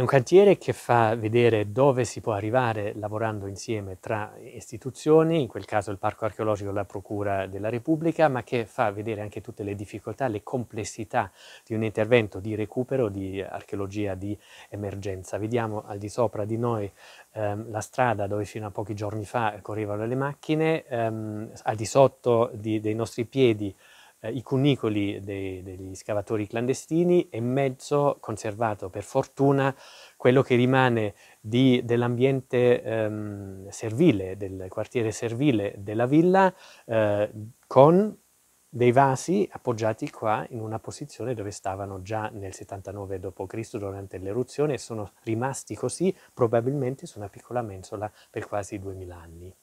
È un cantiere che fa vedere dove si può arrivare lavorando insieme tra istituzioni, in quel caso il Parco Archeologico e la Procura della Repubblica, ma che fa vedere anche tutte le difficoltà, le complessità di un intervento di recupero di archeologia di emergenza. Vediamo al di sopra di noi ehm, la strada dove fino a pochi giorni fa correvano le macchine, ehm, al di sotto di, dei nostri piedi eh, i cunicoli dei, degli scavatori clandestini e mezzo conservato per fortuna quello che rimane dell'ambiente ehm, servile, del quartiere servile della villa eh, con dei vasi appoggiati qua in una posizione dove stavano già nel 79 d.C. durante l'eruzione e sono rimasti così probabilmente su una piccola mensola per quasi 2000 anni.